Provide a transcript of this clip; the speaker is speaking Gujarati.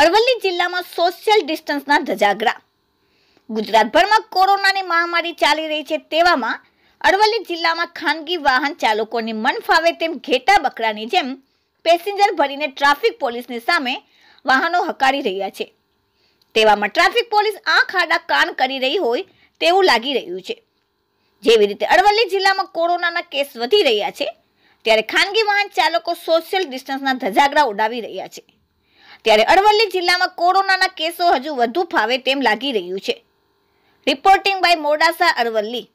અરવલ્લી જિલ્લામાં સોશિયલ ડિસ્ટન્સના ધજાગરા ગુજરાતભરમાં કોરોનાની મહામારી ચાલી રહી છે તેવામાં અરવલ્લી જિલ્લામાં ખાનગી વાહન ચાલકોને મન ફાવે તેમ ઘેટા બકરાની જેમ પેસેન્જર ભરીને ટ્રાફિક પોલીસની સામે વાહનો હકારી રહ્યા છે તેવામાં ટ્રાફિક પોલીસ આ ખાડા કાન કરી રહી હોય તેવું લાગી રહ્યું છે જેવી રીતે અરવલ્લી જિલ્લામાં કોરોનાના કેસ વધી રહ્યા છે ત્યારે ખાનગી વાહન ચાલકો સોશિયલ ડિસ્ટન્સના ધજાગરા ઉડાવી રહ્યા છે ત્યારે અરવલ્લી જિલ્લામાં કોરોનાના કેસો હજુ વધુ ફાવે તેમ લાગી રહ્યું છે રિપોર્ટિંગ બાય મોડાસા અરવલ્લી